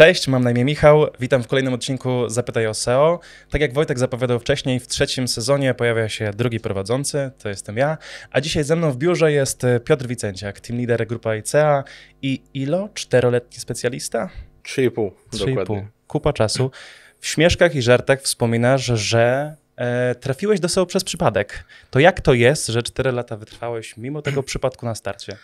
Cześć, mam na imię Michał. Witam w kolejnym odcinku Zapytaj o SEO. Tak jak Wojtek zapowiadał wcześniej, w trzecim sezonie pojawia się drugi prowadzący, to jestem ja. A dzisiaj ze mną w biurze jest e, Piotr Wicenciak, team lider grupa ICEA i ILO, czteroletni specjalista? Trzy i i dokładnie. Kupa czasu. W śmieszkach i żartach wspominasz, że e, trafiłeś do SEO przez przypadek. To jak to jest, że cztery lata wytrwałeś mimo tego przypadku na starcie?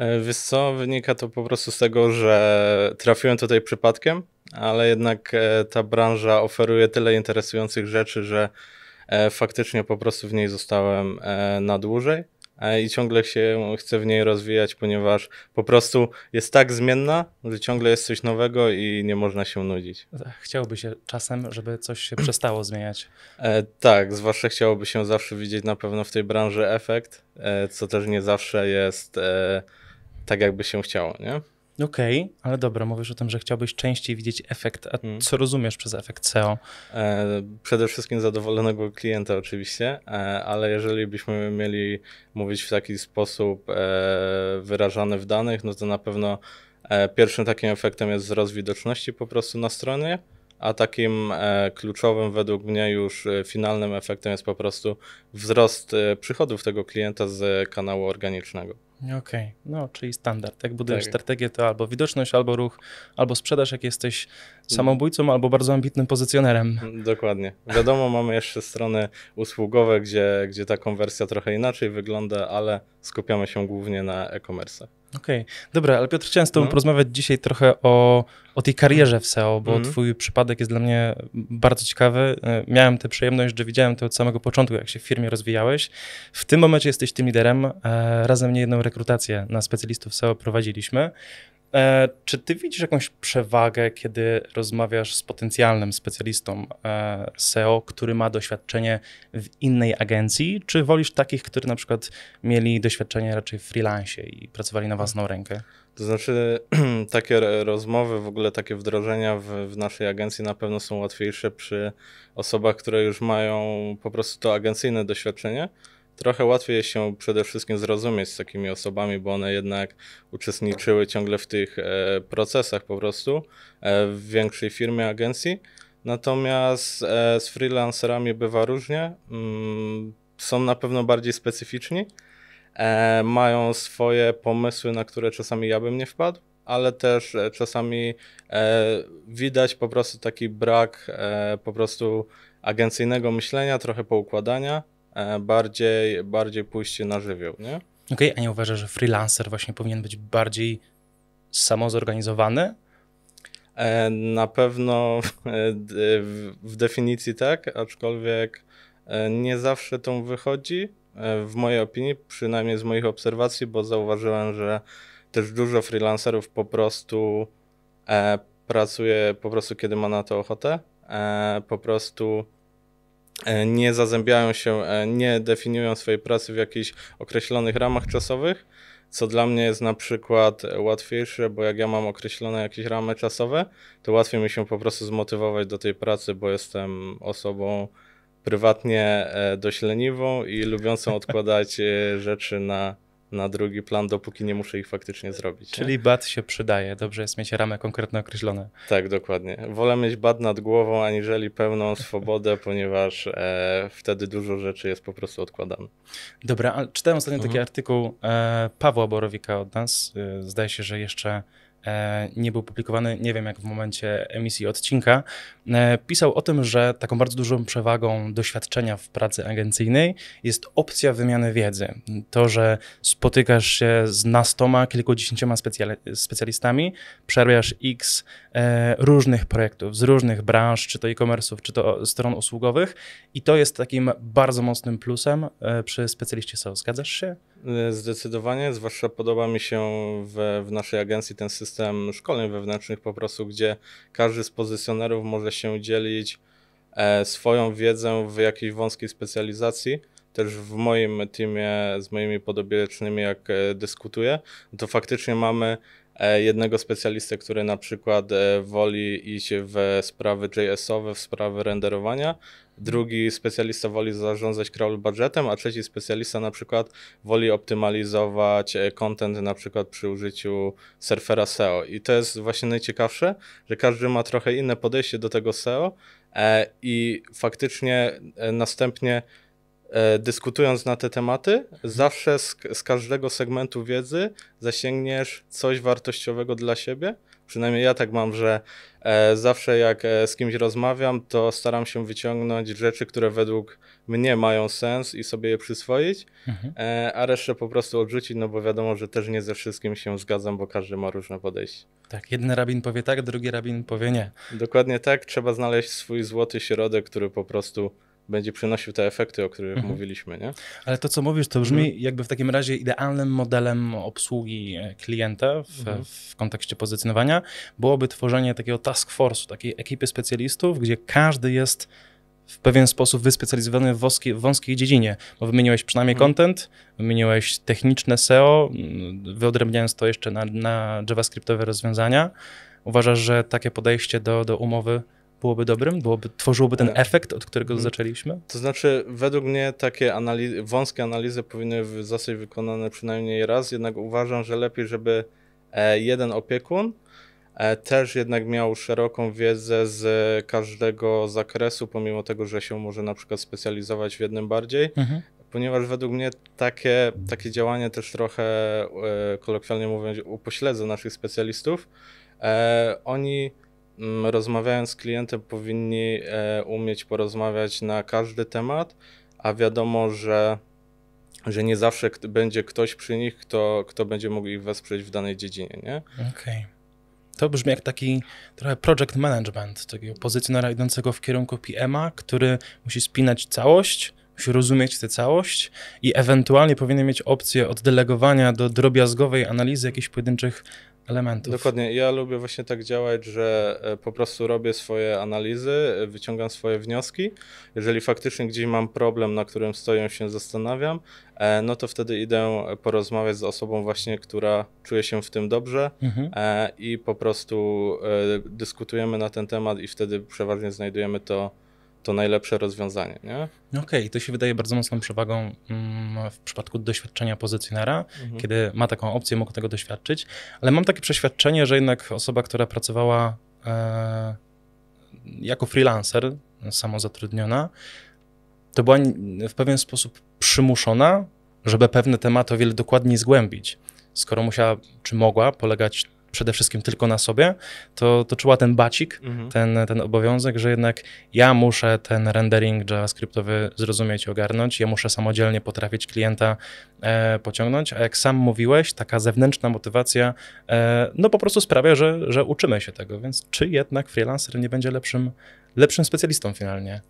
E, wiesz co, wynika to po prostu z tego, że trafiłem tutaj przypadkiem, ale jednak e, ta branża oferuje tyle interesujących rzeczy, że e, faktycznie po prostu w niej zostałem na dłużej i ciągle się chcę w niej rozwijać, ponieważ po prostu jest tak zmienna, że ciągle jest coś nowego i nie można się nudzić. Chciałoby się czasem, żeby coś się przestało zmieniać. E, tak, zwłaszcza chciałoby się zawsze widzieć na pewno w tej branży efekt, e, co też nie zawsze jest. E, tak, jakby się chciało, nie? Okej, okay, ale dobra, mówisz o tym, że chciałbyś częściej widzieć efekt. A hmm. co rozumiesz przez efekt SEO? E, przede wszystkim zadowolonego klienta oczywiście, e, ale jeżeli byśmy mieli mówić w taki sposób e, wyrażany w danych, no to na pewno e, pierwszym takim efektem jest wzrost widoczności po prostu na stronie, a takim e, kluczowym według mnie już e, finalnym efektem jest po prostu wzrost przychodów tego klienta z kanału organicznego. Okej, okay. no czyli standard. Jak budujesz tak. strategię, to albo widoczność, albo ruch, albo sprzedaż, jak jesteś mm. samobójcą, albo bardzo ambitnym pozycjonerem. Mm, dokładnie. Wiadomo, mamy jeszcze strony usługowe, gdzie, gdzie ta konwersja trochę inaczej wygląda, ale skupiamy się głównie na e-commerce. Okej, okay. dobra, ale Piotr, chciałem z Tobą no. porozmawiać dzisiaj trochę o, o tej karierze w SEO, bo mm. Twój przypadek jest dla mnie bardzo ciekawy. E, miałem tę przyjemność, że widziałem to od samego początku, jak się w firmie rozwijałeś. W tym momencie jesteś tym liderem. E, razem niejedną rekrutację na specjalistów SEO prowadziliśmy. E, czy ty widzisz jakąś przewagę, kiedy rozmawiasz z potencjalnym specjalistą e, SEO, który ma doświadczenie w innej agencji, czy wolisz takich, którzy na przykład mieli doświadczenie raczej w freelance i pracowali na własną rękę? To znaczy, takie rozmowy, w ogóle takie wdrożenia w, w, naszej agencji na pewno są łatwiejsze przy osobach, które już mają po prostu to agencyjne doświadczenie, trochę łatwiej się przede wszystkim zrozumieć z takimi osobami, bo one jednak uczestniczyły ciągle w tych e, procesach po prostu e, w większej firmie, agencji. Natomiast e, z freelancerami bywa różnie. Mm, są na pewno bardziej specyficzni. Mają swoje pomysły, na które czasami ja bym nie wpadł, ale też czasami widać po prostu taki brak po prostu agencyjnego myślenia, trochę poukładania E, bardziej, bardziej pójście na żywioł, nie? Okej, okay, a nie uważasz, że freelancer właśnie powinien być bardziej samozorganizowany? E, na pewno e, w definicji tak, aczkolwiek nie zawsze to wychodzi, w mojej opinii, przynajmniej z moich obserwacji, bo zauważyłem, że też dużo freelancerów po prostu pracuje, po prostu kiedy ma na to ochotę, po prostu E, nie zazębiają się, e, nie definiują swojej pracy w jakichś określonych ramach czasowych, co dla mnie jest na przykład łatwiejsze, bo jak ja mam określone jakieś ramy czasowe, to łatwiej mi się po prostu zmotywować do tej pracy, bo jestem osobą prywatnie e, dość leniwą i lubiącą odkładać rzeczy na na drugi plan, dopóki nie muszę ich faktycznie zrobić. Czyli nie? bad się przydaje, dobrze jest mieć ramy konkretnie określone. Tak, dokładnie. Wolę mieć bad nad głową, aniżeli pełną swobodę, ponieważ e, wtedy dużo rzeczy jest po prostu odkładane. Dobra, czytałem ostatnio mhm. taki artykuł e, Pawła Borowika od nas, e, zdaje się, że jeszcze E, nie był publikowany, nie wiem jak w momencie emisji odcinka, e, pisał o tym, że taką bardzo dużą przewagą doświadczenia w pracy agencyjnej jest opcja wymiany wiedzy. To, że spotykasz się z nastoma, kilkudziesięcioma specjalistami, przerwiasz x E, różnych projektów z różnych branż, czy to e-commerce'ów, czy to stron usługowych i to jest takim bardzo mocnym plusem e, przy specjaliście SEO. Zgadzasz się? E, zdecydowanie, zwłaszcza podoba mi się w, w naszej agencji ten system szkoleń wewnętrznych po prostu, gdzie każdy z pozycjonerów może się dzielić swoją wiedzę w jakiejś wąskiej specjalizacji też w moim teamie z moimi podobiecznymi, jak dyskutuję, to faktycznie mamy E, jednego specjalistę, który na przykład e, woli iść w sprawy JS-owe, w sprawy renderowania, drugi specjalista woli zarządzać crawl budgetem, a trzeci specjalista na przykład woli optymalizować e, content na przykład przy użyciu surfera SEO. I to jest właśnie najciekawsze, że każdy ma trochę inne podejście do tego SEO i faktycznie następnie E, dyskutując na te tematy, zawsze z, z, każdego segmentu wiedzy zasięgniesz coś wartościowego dla siebie. Przynajmniej ja tak mam, że e, zawsze jak e, z kimś rozmawiam, to staram się wyciągnąć rzeczy, które według mnie mają sens i sobie je przyswoić, mhm. e, a resztę po prostu odrzucić, no bo wiadomo, że też nie ze wszystkim się zgadzam, bo każdy ma różne podejście. Tak, jeden rabin powie tak, drugi rabin powie nie. Dokładnie tak, trzeba znaleźć swój złoty środek, który po prostu będzie przynosił te efekty, o których mhm. mówiliśmy. Nie? Ale to, co mówisz, to brzmi mhm. jakby w takim razie idealnym modelem obsługi e, klienta w, mhm. w kontekście pozycjonowania byłoby tworzenie takiego task force'u, takiej ekipy specjalistów, gdzie każdy jest w pewien sposób wyspecjalizowany w wąskiej, wąskiej dziedzinie, bo wymieniłeś przynajmniej hmm. content, wymieniłeś techniczne SEO, wyodrębniając to jeszcze na, na JavaScriptowe rozwiązania. Uważasz, że takie podejście do, do umowy byłoby dobrym? Byłoby, tworzyłoby ten tak. efekt, od którego mhm. zaczęliśmy? To znaczy, według mnie takie wąskie analizy powinny zostać wykonane przynajmniej raz, jednak uważam, że lepiej, żeby e, jeden opiekun e, też jednak miał szeroką wiedzę z każdego zakresu, pomimo tego, że się może na przykład specjalizować w jednym bardziej, mhm. ponieważ według mnie takie, takie działanie też trochę, e, kolokwialnie mówiąc, upośledza naszych specjalistów. Oni Mm, rozmawiając z klientem, powinni e, umieć porozmawiać na każdy temat, a wiadomo, że, że nie zawsze będzie ktoś przy nich, kto, kto będzie mógł ich wesprzeć w danej dziedzinie. Okej. Okay. To brzmi jak taki trochę project management, takiego pozycjonera idącego w kierunku PM-a, który musi spinać całość, musi rozumieć tę całość i ewentualnie powinien mieć opcję oddelegowania do drobiazgowej analizy jakichś pojedynczych elementów. Dokładnie. Ja lubię właśnie tak działać, że e, po prostu robię swoje analizy, e, wyciągam swoje wnioski. Jeżeli faktycznie gdzieś mam problem, na którym stoję, się zastanawiam, e, no to wtedy idę porozmawiać z osobą właśnie, która czuje się w tym dobrze mhm. i po prostu dyskutujemy na ten temat i wtedy przeważnie znajdujemy to to najlepsze rozwiązanie. Nie? No okej, okay, to się wydaje bardzo mocną przewagą mm, w przypadku doświadczenia pozycjonera, mhm. kiedy ma taką opcję, mógł tego doświadczyć, ale mam takie przeświadczenie, że jednak osoba, która pracowała e, jako freelancer, samozatrudniona, to była w pewien sposób przymuszona, żeby pewne tematy o wiele dokładniej zgłębić skoro musiała czy mogła polegać przede wszystkim tylko na sobie, to, to czuła ten bacik, mhm. ten, ten obowiązek, że jednak ja muszę ten rendering JavaScriptowy zrozumieć i ogarnąć, ja muszę samodzielnie potrafić klienta e, pociągnąć, a jak sam mówiłeś, taka zewnętrzna motywacja e, no po prostu sprawia, że, że uczymy się tego, więc czy jednak freelancer nie będzie lepszym, lepszym specjalistą finalnie?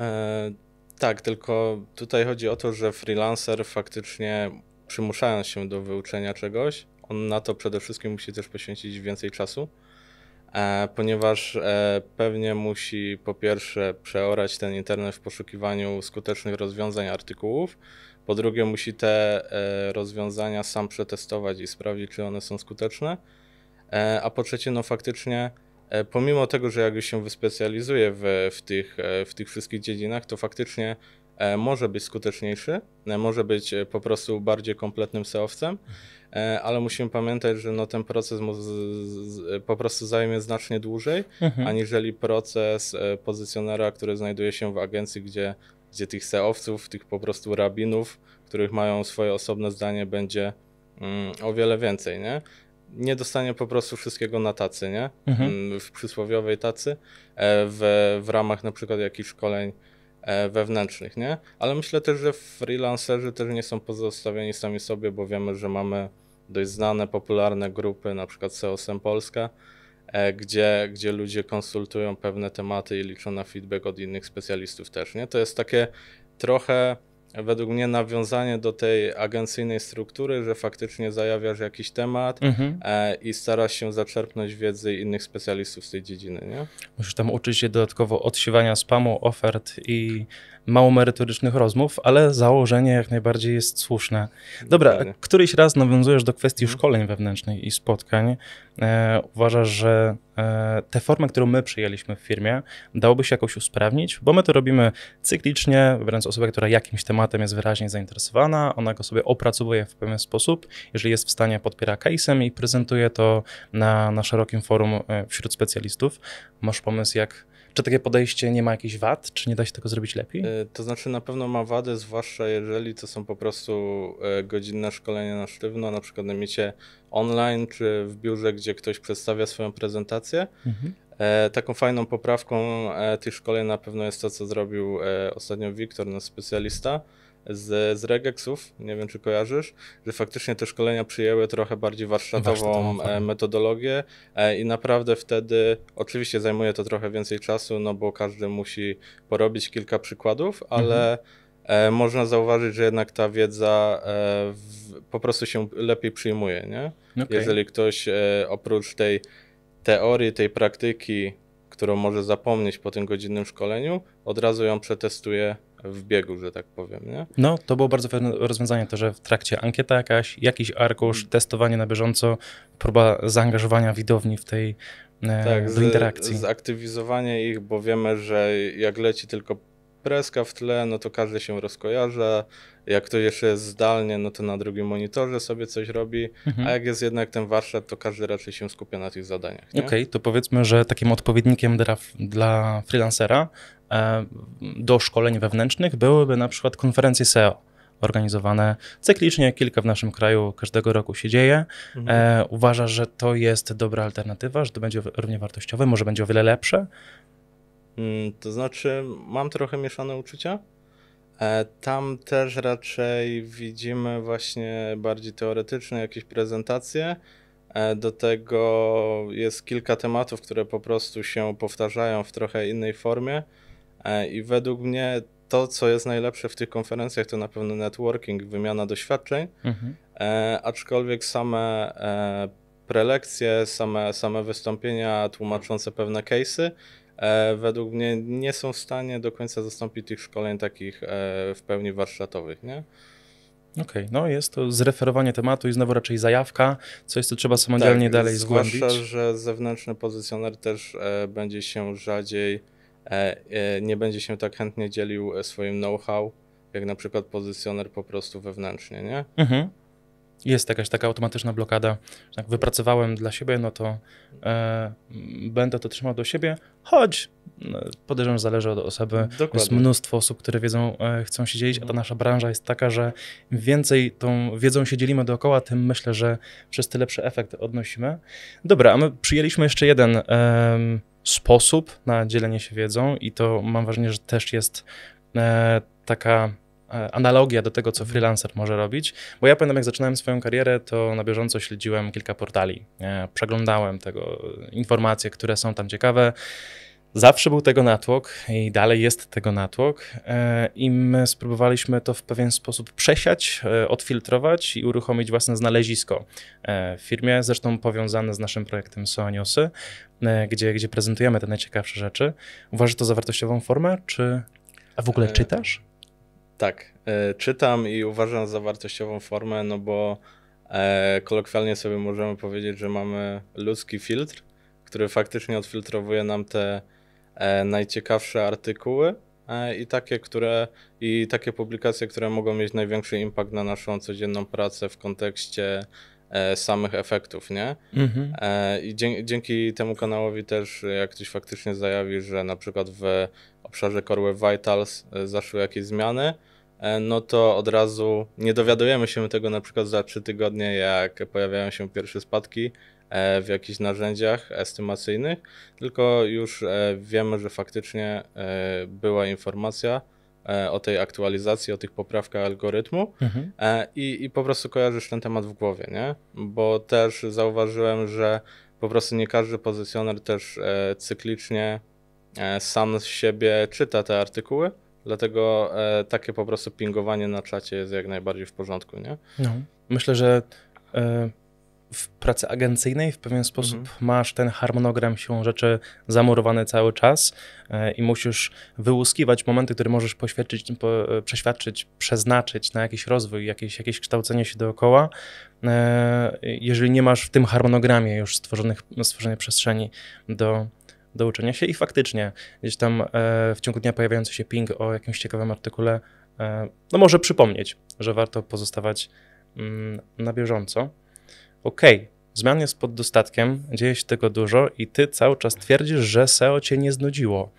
E, tak, tylko tutaj chodzi o to, że freelancer faktycznie przymuszając się do wyuczenia czegoś, on na to przede wszystkim musi też poświęcić więcej czasu, e, ponieważ e, pewnie musi po pierwsze przeorać ten internet w poszukiwaniu skutecznych rozwiązań artykułów, po drugie musi te e, rozwiązania sam przetestować i sprawdzić, czy one są skuteczne, a po trzecie no faktycznie pomimo tego, że jakby się wyspecjalizuje w, w, tych, w tych wszystkich dziedzinach, to faktycznie E, może być skuteczniejszy, e, może być e, po prostu bardziej kompletnym seowcem, ale musimy pamiętać, że no ten proces mu z, z, po prostu zajmie znacznie dłużej, mhm. aniżeli proces pozycjonera, który znajduje się w agencji, gdzie, gdzie tych seowców, tych po prostu rabinów, których mają swoje osobne zdanie, będzie mm, o wiele więcej, nie? nie dostanie po prostu wszystkiego na tacy, nie? Mhm. Mm, w przysłowiowej tacy, w, w ramach na przykład jakichś szkoleń E, wewnętrznych, nie? Ale myślę też, że freelancerzy też nie są pozostawieni sami sobie, bo wiemy, że mamy dość znane, popularne grupy, na przykład SEOSem Polska, e, gdzie, gdzie ludzie konsultują pewne tematy i liczą na feedback od innych specjalistów też, nie? To jest takie trochę według mnie nawiązanie do tej agencyjnej struktury, że faktycznie zajawiasz jakiś temat mhm. E, i starasz się zaczerpnąć wiedzy innych specjalistów z tej dziedziny. Nie? Musisz tam uczyć się dodatkowo odsiewania spamu, ofert i mało merytorycznych rozmów, ale założenie jak najbardziej jest słuszne. Dobra, któryś raz nawiązujesz do kwestii mhm. szkoleń wewnętrznych i spotkań. E, uważasz, że e, tę formę, którą my przyjęliśmy w firmie, dałoby się jakoś usprawnić? Bo my to robimy cyklicznie, wręcz osoba, która jakimś tematem jest wyraźnie zainteresowana, ona go sobie opracowuje w pewien sposób, jeżeli jest w stanie, podpiera case'em i prezentuje to na, na szerokim forum e, wśród specjalistów. Masz pomysł, jak czy takie podejście nie ma jakichś wad? Czy nie da się tego zrobić lepiej? E, to znaczy na pewno ma wadę, zwłaszcza jeżeli to są po prostu e, godzinne szkolenia na sztywno, na przykład na miecie online czy w biurze, gdzie ktoś przedstawia swoją prezentację. Mhm. E, taką fajną poprawką tych szkoleń na pewno jest to, co zrobił ostatnio Wiktor, nasz specjalista, z, z Regexów, nie wiem czy kojarzysz, że faktycznie te szkolenia przyjęły trochę bardziej warsztatową, warsztatową e, metodologię e, i naprawdę wtedy, oczywiście zajmuje to trochę więcej czasu, no bo każdy musi porobić kilka przykładów, mhm. ale mhm. można zauważyć, że jednak ta wiedza w, po prostu się lepiej przyjmuje, nie? Okay. Jeżeli ktoś oprócz tej teorii, tej praktyki, którą może zapomnieć po tym godzinnym szkoleniu, od razu ją przetestuje w biegu, że tak powiem. Nie? No, to było bardzo fajne rozwiązanie, to że w trakcie ankieta jakaś, jakiś arkusz, mm. testowanie na bieżąco, próba zaangażowania widowni w tej e, tak, z, interakcji. Zaktywizowanie ich, bo wiemy, że jak leci tylko preska w tle, no to każdy się rozkojarza. Jak to jeszcze jest zdalnie, no to na drugim monitorze sobie coś robi, mhm. a jak jest jednak ten warsztat, to każdy raczej się skupia na tych zadaniach. Okej, okay, to powiedzmy, że takim odpowiednikiem dla, dla freelancera e, do szkoleń wewnętrznych byłyby na przykład konferencje SEO organizowane cyklicznie, kilka w naszym kraju każdego roku się dzieje. Mhm. E, uważasz, że to jest dobra alternatywa, że to będzie równie wartościowe, może będzie o wiele lepsze Mm, to znaczy, mam trochę mieszane uczucia. E, tam też raczej widzimy właśnie bardziej teoretyczne jakieś prezentacje. E, do tego jest kilka tematów, które po prostu się powtarzają w trochę innej formie. E, I według mnie to, co jest najlepsze w tych konferencjach, to na pewno networking, wymiana doświadczeń. Mhm. Aczkolwiek same prelekcje, same, same wystąpienia tłumaczące pewne case'y E, według mnie nie są w stanie do końca zastąpić tych szkoleń takich e, w pełni warsztatowych, nie? Okej, okay, no jest to zreferowanie tematu i znowu raczej zajawka, coś co trzeba samodzielnie tak, dalej zgłębić. Zwłaszcza, że zewnętrzny pozycjoner też e, będzie się rzadziej, nie będzie się tak chętnie dzielił swoim know-how, jak na przykład pozycjoner po prostu wewnętrznie, nie? Mhm jest jakaś taka automatyczna blokada, że jak wypracowałem dla siebie, no to e, będę to trzymał do siebie, choć no, podejrzewam, że zależy od osoby. Dokładnie. Jest mnóstwo osób, które wiedzą, e, chcą się dzielić, a ta nasza branża jest taka, że im więcej tą wiedzą się dzielimy dookoła, tym myślę, że przez ty lepszy efekt odnosimy. Dobra, a my przyjęliśmy jeszcze jeden e, sposób na dzielenie się wiedzą i to mam wrażenie, że też jest e, taka E, analogia do tego, co freelancer może robić. Bo ja pamiętam, jak zaczynałem swoją karierę, to na bieżąco śledziłem kilka portali. E, przeglądałem tego, e, informacje, które są tam ciekawe. Zawsze był tego natłok i dalej jest tego natłok, i my spróbowaliśmy to w pewien sposób przesiać, odfiltrować i uruchomić własne znalezisko w firmie, zresztą powiązane z naszym projektem Soaniosy, gdzie, gdzie prezentujemy te najciekawsze rzeczy. Uważasz to za wartościową formę, czy a w ogóle czytasz? Tak, e, czytam i uważam za wartościową formę, no bo e, kolokwialnie sobie możemy powiedzieć, że mamy ludzki filtr, który faktycznie odfiltrowuje nam te e, najciekawsze artykuły i takie, które, i takie publikacje, które mogą mieć największy impact na naszą codzienną pracę w kontekście samych efektów, nie? Mhm. I dzięki, temu kanałowi też, jak ktoś faktycznie zajawi, że na przykład w obszarze korły Vitals zaszły jakieś zmiany, E, no to od razu nie dowiadujemy się tego na przykład za trzy tygodnie, jak pojawiają się pierwsze spadki e, w jakichś narzędziach estymacyjnych, tylko już e, wiemy, że faktycznie była informacja o tej aktualizacji, o tych poprawkach algorytmu mhm. i, i po prostu kojarzysz ten temat w głowie, nie? Bo też zauważyłem, że po prostu nie każdy pozycjoner też cyklicznie sam z siebie czyta te artykuły Dlatego e, takie po prostu pingowanie na czacie jest jak najbardziej w porządku, nie? No. Myślę, że e, w pracy agencyjnej w pewien sposób mhm. masz ten harmonogram siłą rzeczy zamurowany cały czas e, i musisz wyłuskiwać momenty, które możesz poświadczyć, po, e, przeświadczyć, przeznaczyć na jakiś rozwój, jakieś, jakieś kształcenie się dookoła, e, jeżeli nie masz w tym harmonogramie już stworzonych, stworzonej przestrzeni do do uczenia się i faktycznie gdzieś tam e, w ciągu dnia pojawiający się ping o jakimś ciekawym artykule, e, no może przypomnieć, że warto pozostawać mm, na bieżąco. Okej, okay. zmian jest pod dostatkiem, dzieje się tego dużo i ty cały czas twierdzisz, że SEO cię nie znudziło.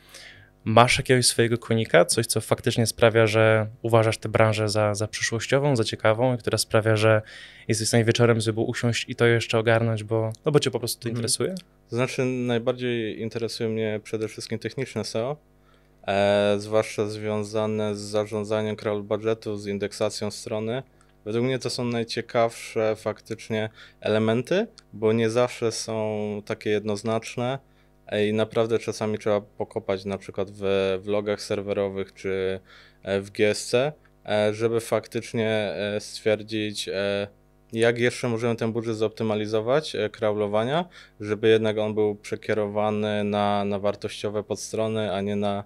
Masz jakiegoś swojego konika, coś, co faktycznie sprawia, że uważasz tę branżę za, za przyszłościową, za ciekawą, i która sprawia, że jesteś w stanie wieczorem, żeby usiąść i to jeszcze ogarnąć, bo, no bo cię po prostu to mhm. interesuje? To znaczy, najbardziej interesuje mnie przede wszystkim techniczne SEO, e, zwłaszcza związane z zarządzaniem crawl budgetu, z indeksacją strony. Według mnie to są najciekawsze faktycznie elementy, bo nie zawsze są takie jednoznaczne e, i naprawdę czasami trzeba pokopać na przykład w vlogach serwerowych czy e, w GSC, e, żeby faktycznie stwierdzić, jak jeszcze możemy ten budżet zoptymalizować, e, kraulowania, żeby jednak on był przekierowany na, na wartościowe podstrony, a nie na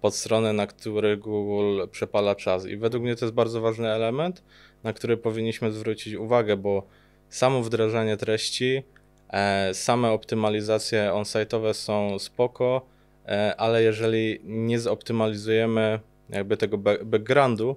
podstrony, na które Google przepala czas. I według mnie to jest bardzo ważny element, na który powinniśmy zwrócić uwagę, bo samo wdrażanie treści, e, same optymalizacje on-site'owe są spoko, e, ale jeżeli nie zoptymalizujemy jakby tego backgroundu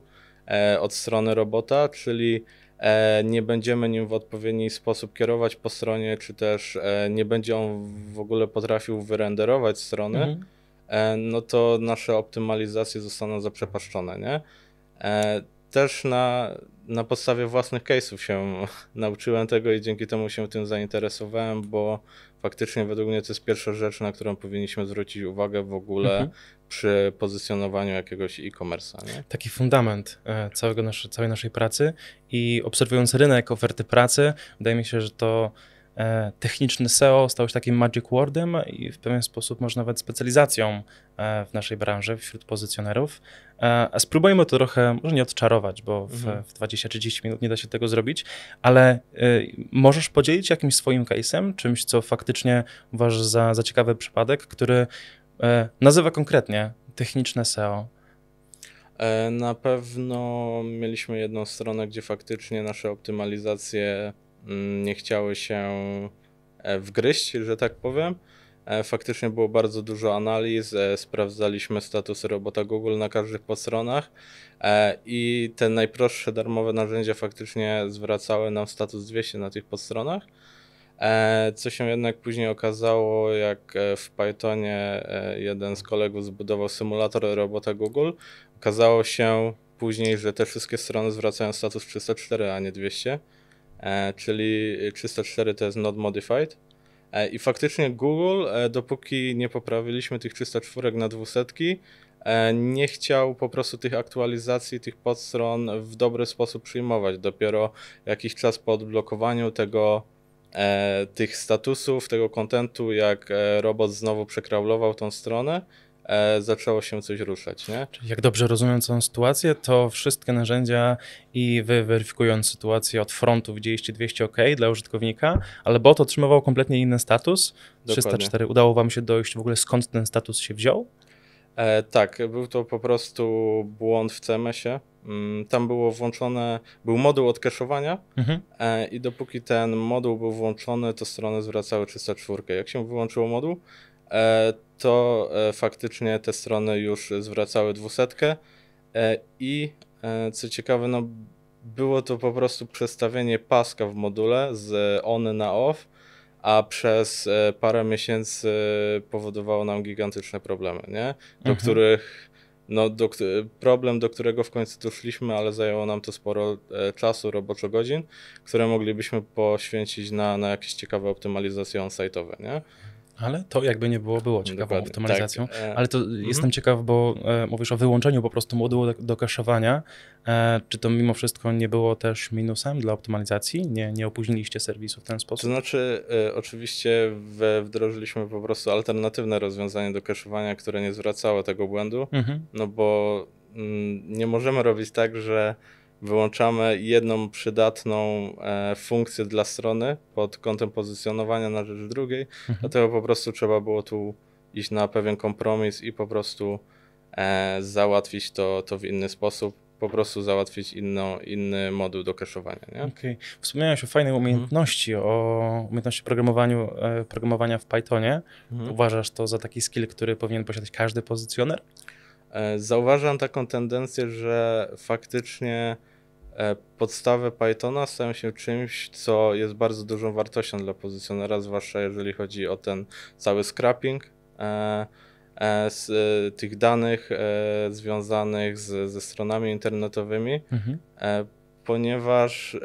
od strony robota, czyli E, nie będziemy nim w odpowiedni sposób kierować po stronie, czy też e, nie będzie on w ogóle potrafił wyrenderować strony, mhm. E, no to nasze optymalizacje zostaną zaprzepaszczone, nie? Też na, na podstawie własnych case'ów się nauczyłem tego i dzięki temu się tym zainteresowałem, bo faktycznie według mnie to jest pierwsza rzecz, na którą powinniśmy zwrócić uwagę w ogóle mhm. przy pozycjonowaniu jakiegoś e-commerce. Taki fundament e, całego nasze, całej naszej pracy i obserwując rynek oferty pracy, wydaje mi się, że to E, techniczny SEO stał się takim magic wordem i w pewien sposób może nawet specjalizacją e, w naszej branży, wśród pozycjonerów. E, a spróbujmy to trochę, może nie odczarować, bo w, mhm. w 20-30 minut nie da się tego zrobić, ale możesz podzielić jakimś swoim case'em, czymś, co faktycznie uważasz za, za ciekawy przypadek, który nazywa konkretnie techniczne SEO, na pewno mieliśmy jedną stronę, gdzie faktycznie nasze optymalizacje Mm, nie chciały się e, wgryźć, że tak powiem. E, faktycznie było bardzo dużo analiz, e, sprawdzaliśmy status robota Google na każdych podstronach i te najprostsze darmowe narzędzia faktycznie zwracały nam status 200 na tych podstronach. Co się jednak później okazało, jak w Pythonie jeden z kolegów zbudował symulator robota Google, okazało się później, że te wszystkie strony zwracają status 304, a nie 200. E, czyli 304 to jest not modified. E, I faktycznie Google, e, dopóki nie poprawiliśmy tych 304 na 200, nie chciał po prostu tych aktualizacji, tych podstron w dobry sposób przyjmować. Dopiero jakiś czas po odblokowaniu tego, tych statusów, tego kontentu, jak robot znowu przekrawlował tą stronę, e, zaczęło się coś ruszać. Nie? Czyli jak dobrze rozumiem całą sytuację, to wszystkie narzędzia i wy weryfikując sytuację od frontu widzieliście 200 OK dla użytkownika, ale bot otrzymywał kompletnie inny status. Dokładnie. 304. Udało wam się dojść w ogóle skąd ten status się wziął? E, tak, był to po prostu błąd w CMS-ie. Mm, tam było włączone, był moduł odkeszowania mhm. e, i dopóki ten moduł był włączony, to strony zwracały 304. Jak się wyłączyło moduł, E, to e, faktycznie te strony już zwracały dwusetkę e, i co ciekawe, no było to po prostu przestawienie paska w module z on na off, a przez parę miesięcy powodowało nam gigantyczne problemy, nie? Do mhm. których no, do, problem, do którego w końcu doszliśmy, ale zajęło nam to sporo czasu, roboczo godzin, które moglibyśmy poświęcić na, na jakieś ciekawe optymalizacje on-site'owe, nie? Ale to jakby nie było, było no ciekawą Dokładnie, tak. optymalizacją. Tak. Ale to mhm. jestem ciekaw, bo e, mówisz o wyłączeniu po prostu modułu do, do kaszowania. E, czy to mimo wszystko nie było też minusem dla optymalizacji? Nie, nie opóźniliście serwisu w ten sposób? To znaczy, e, oczywiście we, wdrożyliśmy po prostu alternatywne rozwiązanie do kaszowania, które nie zwracało tego błędu, mhm. no bo m, mm, nie możemy robić tak, że wyłączamy jedną przydatną e, funkcję dla strony pod kątem pozycjonowania na rzecz drugiej, mhm. dlatego po prostu trzeba było tu iść na pewien kompromis i po prostu e, załatwić to, to w inny sposób po prostu załatwić inno, inny moduł do kaszowania. Okay. Wspomniałeś o fajnej mhm. umiejętności, o umiejętności programowaniu, e, programowania w Pythonie. Mhm. Uważasz to za taki skill, który powinien posiadać każdy pozycjoner? E, zauważam taką tendencję, że faktycznie E, podstawy Pythona stają się czymś, co jest bardzo dużą wartością dla pozycjonera, zwłaszcza jeżeli chodzi o ten cały scrapping e, e, z tych danych związanych z, ze stronami internetowymi, mhm. ponieważ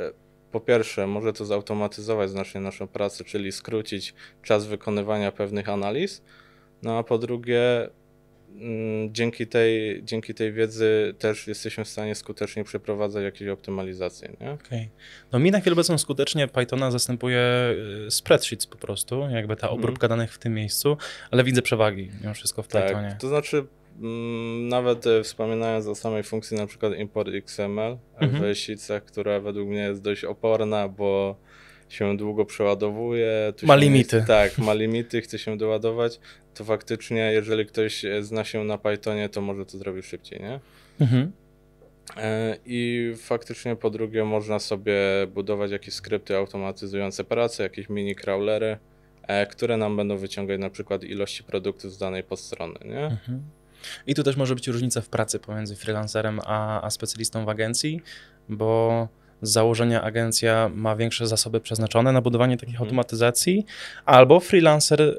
po pierwsze, może to zautomatyzować znacznie naszą pracę, czyli skrócić czas wykonywania pewnych analiz. No a po drugie, Mm, dzięki tej, dzięki tej wiedzy też jesteśmy w stanie skutecznie przeprowadzać jakieś optymalizacje. Nie? Okay. No mi na chwilę obecną skutecznie Pythona zastępuje y, spreadsheets po prostu, jakby ta mhm. obróbka mm. danych w tym miejscu, ale widzę przewagi mimo wszystko w tak, Pythonie. To znaczy mm, nawet y, wspominając o samej funkcji na przykład import XML mhm. w mm -hmm. która według mnie jest dość oporna, bo się długo przeładowuje. ma limity. Jest, tak, ma limity, chce się doładować, to faktycznie, jeżeli ktoś e, zna się na Pythonie, to może to zrobić szybciej, nie? Mhm. E, I faktycznie po drugie można sobie budować jakieś skrypty automatyzujące pracę, jakieś mini crawlery, e, które nam będą wyciągać na przykład ilości produktów z danej podstrony, nie? Mhm. I tu też może być różnica w pracy pomiędzy freelancerem a, a specjalistą w agencji, bo z założenia agencja ma większe zasoby przeznaczone na budowanie takich mhm. automatyzacji, albo freelancer y,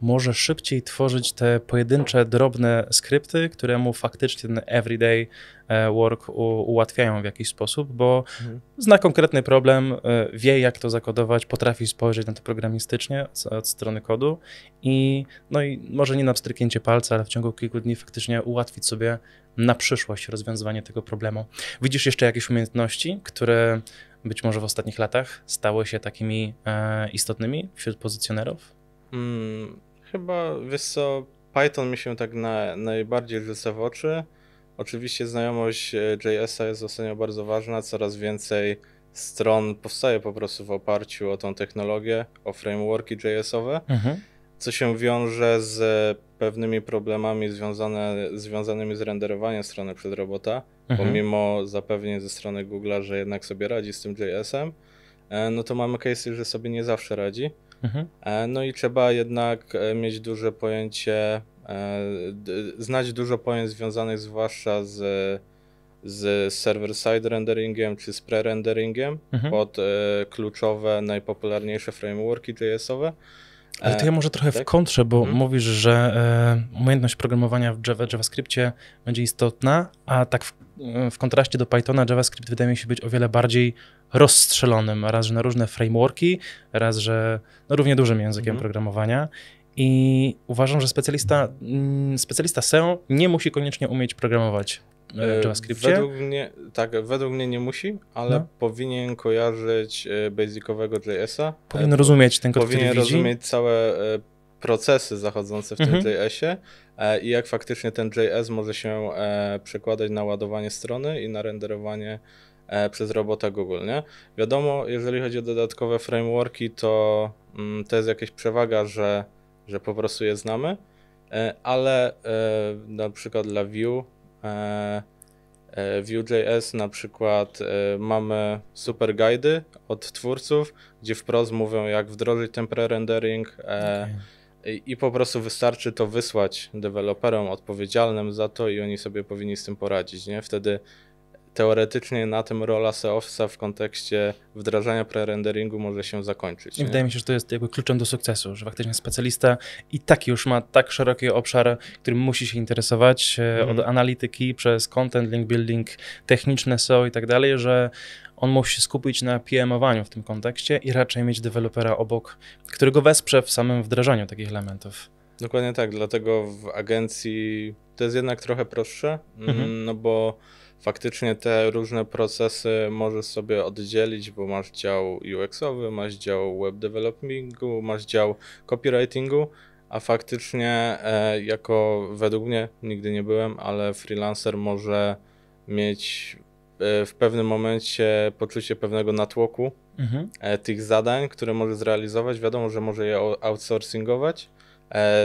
może szybciej tworzyć te pojedyncze, drobne skrypty, któremu faktycznie ten everyday E, work ułatwiają w jakiś sposób, bo mhm. zna konkretny problem, e, wie jak to zakodować, potrafi spojrzeć na to programistycznie od, od strony kodu i no i może nie na wstrzyknięcie palca, ale w ciągu kilku dni faktycznie ułatwić sobie na przyszłość rozwiązywanie tego problemu. Widzisz jeszcze jakieś umiejętności, które być może w ostatnich latach stały się takimi e, istotnymi wśród pozycjonerów? Hmm, chyba, wiesz co, Python mi się tak na, najbardziej rzuca w oczy. Oczywiście znajomość e, JS-a jest ostatnio bardzo ważna, coraz więcej stron powstaje po prostu w oparciu o tą technologię, o frameworki JS-owe, mhm. co się wiąże z pewnymi problemami związane, związanymi z renderowaniem strony przed robota, mhm. pomimo zapewnień ze strony Google, że jednak sobie radzi z tym JS-em, e, no to mamy case, że sobie nie zawsze radzi. Mhm. E, no i trzeba jednak mieć duże pojęcie E, znać dużo pojęć związanych zwłaszcza z, z server-side renderingiem czy z pre-renderingiem mhm. pod e, kluczowe, najpopularniejsze frameworki JS-owe. Ale to ja e, może trochę tak? w kontrze, bo mhm. mówisz, że e, umiejętność programowania w Java, JavaScriptie będzie istotna, a tak w, w, kontraście do Pythona JavaScript wydaje mi się być o wiele bardziej rozstrzelonym, raz, że na różne frameworki, raz, że no, równie dużym językiem mhm. programowania i uważam, że specjalista, mm, specjalista SEO nie musi koniecznie umieć programować e, e, JavaScript. Według mnie, tak, według mnie nie musi, ale no. powinien kojarzyć e, basicowego JS-a. Powinien rozumieć ten kod, Powinien który widzi. rozumieć całe procesy zachodzące w mhm. tym JS-ie i jak faktycznie ten JS może się przekładać na ładowanie strony i na renderowanie przez robota Google, nie? Wiadomo, jeżeli chodzi o dodatkowe frameworki, to mm, to jest jakaś przewaga, że że po prostu je znamy, e, ale e, na przykład dla Vue, e, Vue.js na przykład mamy super guidey od twórców, gdzie wprost mówią jak wdrożyć pre rendering okay. i po prostu wystarczy to wysłać deweloperom odpowiedzialnym za to i oni sobie powinni z tym poradzić, nie? Wtedy teoretycznie na tym rola SEOWSa w kontekście wdrażania pre-renderingu może się zakończyć. Nie? Wydaje mi się, że to jest jakby kluczem do sukcesu, że faktycznie specjalista i tak już ma tak szeroki obszar, którym musi się interesować, mm. od analityki przez content, link building, techniczne SEO i tak dalej, że on musi się skupić na PM-owaniu w tym kontekście i raczej mieć dewelopera obok, który go wesprze w samym wdrażaniu takich elementów. Dokładnie tak, dlatego w agencji to jest jednak trochę prostsze, mhm. mm, no bo faktycznie te różne procesy możesz sobie oddzielić, bo masz dział UX-owy, masz dział web developingu, masz dział copywritingu, a faktycznie e, jako według mnie, nigdy nie byłem, ale freelancer może mieć e, w pewnym momencie poczucie pewnego natłoku mhm. E, tych zadań, które może zrealizować. Wiadomo, że może je outsourcingować,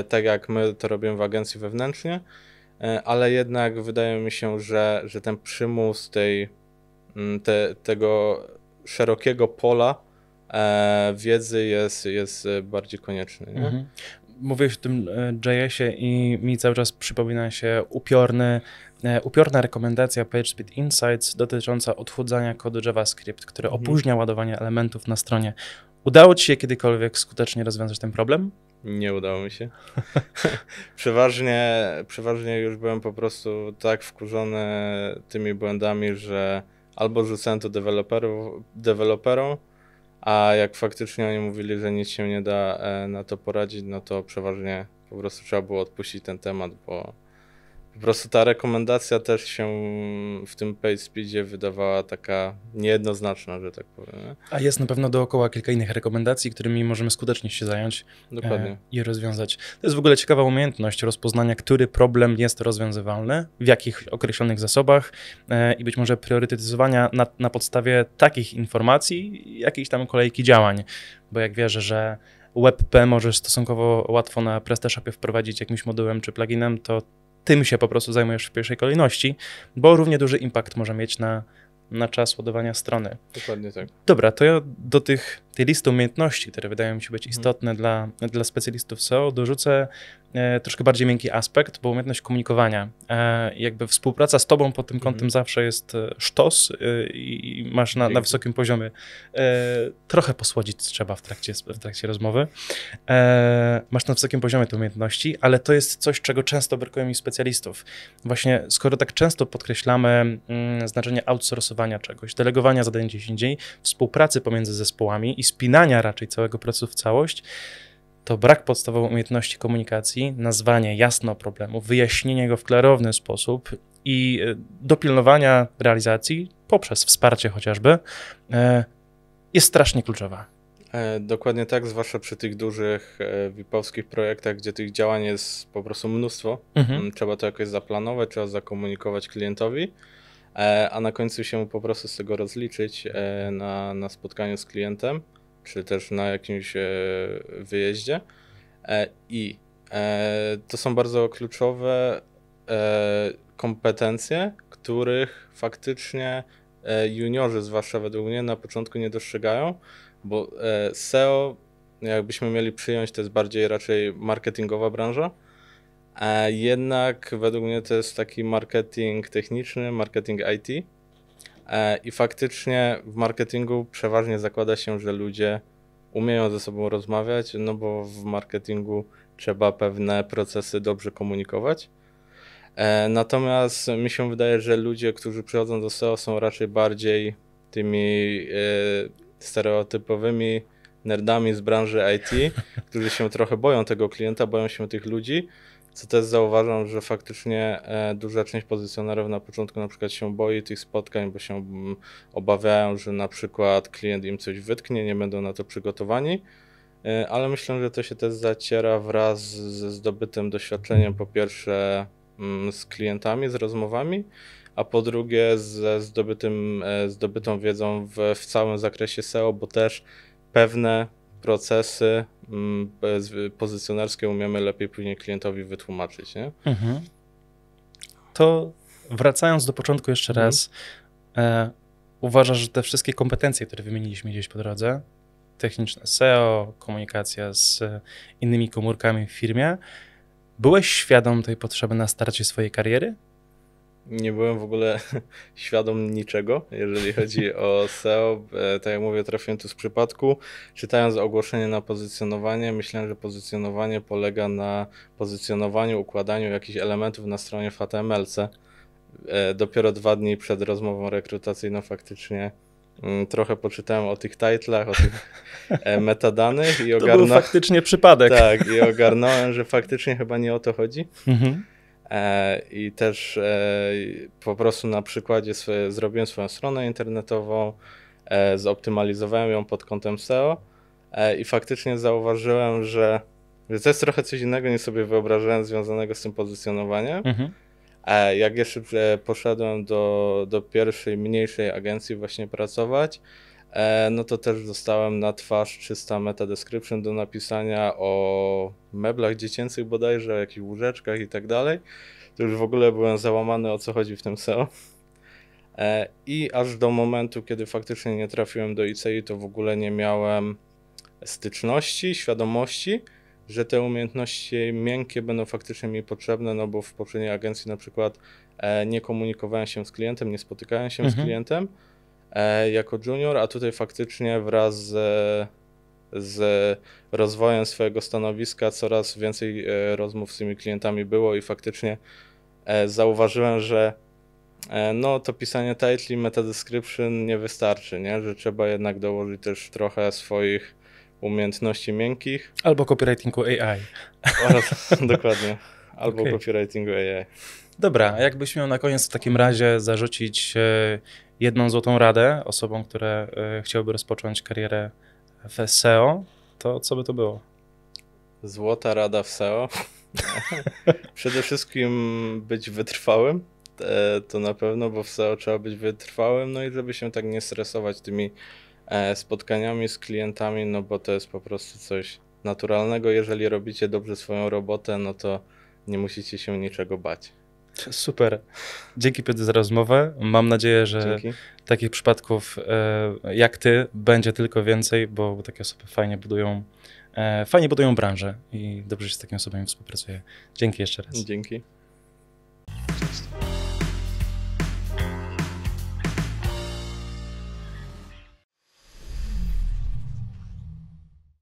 tak jak my to robimy w agencji wewnętrznie, E, ale jednak wydaje mi się, że, że ten przymus tej, mm, te, tego szerokiego pola e, wiedzy jest, jest bardziej konieczny. Nie? Mhm. Mówiłeś o tym e, JS-ie i mi cały czas przypomina się upiorny, upiorna rekomendacja PageSpeed Insights dotycząca odchudzania kodu JavaScript, które mhm. opóźnia mhm. ładowanie elementów na stronie. Udało ci się kiedykolwiek skutecznie rozwiązać ten problem? Nie udało mi się. przeważnie, przeważnie już byłem po prostu tak wkurzony tymi błędami, że albo rzucałem to deweloperom, a jak faktycznie oni mówili, że nic się nie da e, na to poradzić, no to przeważnie po prostu trzeba było odpuścić ten temat, bo po prostu ta rekomendacja też się w tym PageSpeedzie wydawała taka niejednoznaczna, że tak powiem. A jest na pewno dookoła kilka innych rekomendacji, którymi możemy skutecznie się zająć e, Dokładnie. i rozwiązać. To jest w ogóle ciekawa umiejętność rozpoznania, który problem jest rozwiązywalny, w jakich określonych zasobach e, i być może priorytetyzowania na, na podstawie takich informacji, jakiejś tam kolejki działań. Bo jak wierzę, że WebP możesz stosunkowo łatwo na PrestaShopie wprowadzić jakimś modułem czy pluginem, to tym się po prostu zajmujesz w pierwszej kolejności, bo równie duży impact może mieć na, na czas ładowania strony. Dokładnie tak. Dobra, to ja do tych tej listy umiejętności, które wydają mi się być mhm. istotne dla, dla specjalistów SEO, dorzucę e, troszkę bardziej miękki aspekt, bo umiejętność komunikowania. E, jakby współpraca z tobą pod tym kątem mhm. zawsze jest e, sztos e, i masz na, na wysokim poziomie. E, trochę posłodzić trzeba w trakcie, w trakcie rozmowy. E, masz na wysokim poziomie te umiejętności, ale to jest coś, czego często brakuje mi specjalistów. Właśnie skoro tak często podkreślamy mm, znaczenie outsourcowania czegoś, delegowania zadań gdzieś indziej, współpracy pomiędzy zespołami i spinania raczej całego procesu w całość, to brak podstawowych umiejętności komunikacji, nazwanie jasno problemu, wyjaśnienie go w klarowny sposób i e, dopilnowania realizacji poprzez wsparcie chociażby e, jest strasznie kluczowa. E, dokładnie tak, zwłaszcza przy tych dużych wipowskich projektach, gdzie tych działań jest po prostu mnóstwo. Mhm. Mm, trzeba to jakoś zaplanować, trzeba zakomunikować klientowi, a na końcu się po prostu z tego rozliczyć na, na spotkaniu z klientem czy też na jakimś e, wyjeździe. E, I e, to są bardzo kluczowe kompetencje, których faktycznie juniorzy, zwłaszcza według mnie, na początku nie dostrzegają, bo SEO, jakbyśmy mieli przyjąć, to jest bardziej raczej marketingowa branża. Jednak według mnie to jest taki marketing techniczny, marketing IT E, I faktycznie w marketingu przeważnie zakłada się, że ludzie umieją ze sobą rozmawiać, no bo w marketingu trzeba pewne procesy dobrze komunikować. E, natomiast mi się wydaje, że ludzie, którzy przychodzą do SEO, są raczej bardziej tymi e, stereotypowymi nerdami z branży IT, którzy się trochę boją tego klienta, boją się tych ludzi, co też zauważam, że faktycznie e, duża część pozycjonerów na początku na przykład się boi tych spotkań, bo się mm, obawiają, że na przykład klient im coś wytknie, nie będą na to przygotowani e, ale myślę, że to się też zaciera wraz ze zdobytym doświadczeniem, po pierwsze mm, z klientami, z rozmowami, a po drugie ze zdobytym, e, zdobytą wiedzą w, w całym zakresie SEO, bo też pewne procesy mm, pozycjonerskie umiemy lepiej później klientowi wytłumaczyć. Nie? Mhm. To wracając do początku jeszcze mhm. raz, e, uważasz, że te wszystkie kompetencje, które wymieniliśmy gdzieś po drodze, techniczne SEO, komunikacja z innymi komórkami w firmie, byłeś świadom tej potrzeby na starcie swojej kariery? nie byłem w ogóle świadom niczego, jeżeli chodzi o SEO. E, tak jak mówię, trafiłem tu z przypadku. Czytając ogłoszenie na pozycjonowanie, myślałem, że pozycjonowanie polega na pozycjonowaniu, układaniu jakichś elementów na stronie w HTML. E, dopiero dwa dni przed rozmową rekrutacyjną faktycznie mm, trochę poczytałem o tych titlach, o tych e, metadanych i ogarnąłem... To był faktycznie przypadek. Tak, i ogarnąłem, że faktycznie chyba nie o to chodzi. Mhm. E, I też e, po prostu na przykładzie swoje, zrobiłem swoją stronę internetową, e, zoptymalizowałem ją pod kątem SEO i faktycznie zauważyłem, że to jest trochę coś innego niż sobie wyobrażałem związanego z tym pozycjonowaniem. Mhm. Jak jeszcze poszedłem do, do pierwszej, mniejszej agencji właśnie pracować, E, no to też dostałem na twarz czysta meta description do napisania o meblach dziecięcych bodajże, o jakichś łóżeczkach i tak dalej. To już w ogóle byłem załamany o co chodzi w tym SEO. E, I aż do momentu, kiedy faktycznie nie trafiłem do ICEI, to w ogóle nie miałem styczności, świadomości, że te umiejętności miękkie będą faktycznie mi potrzebne, no bo w poprzedniej agencji na przykład e, nie komunikowałem się z klientem, nie spotykałem się mhm. z klientem, E, jako junior, a tutaj faktycznie wraz z, z rozwojem swojego stanowiska coraz więcej e, rozmów z tymi klientami było i faktycznie e, zauważyłem, że no to pisanie title i meta description nie wystarczy, nie? że trzeba jednak dołożyć też trochę swoich umiejętności miękkich. Albo copywritingu AI. Oraz, dokładnie albo okay. copywritingu AI. Dobra, a jakbyś miał na koniec w takim razie zarzucić e, jedną złotą radę osobom, które e, chciałyby rozpocząć karierę w SEO, to co by to było? Złota rada w SEO. Przede wszystkim być wytrwałym, e, to na pewno, bo w SEO trzeba być wytrwałym, no i żeby się tak nie stresować tymi spotkaniami z klientami, no bo to jest po prostu coś naturalnego. Jeżeli robicie dobrze swoją robotę, no to nie musicie się niczego bać. Super. Dzięki Piotr za rozmowę. Mam nadzieję, że Dzięki. takich przypadków e, jak ty będzie tylko więcej, bo takie osoby fajnie budują, e, fajnie budują branżę i dobrze się z takimi osobami współpracuje. Dzięki jeszcze raz. Dzięki.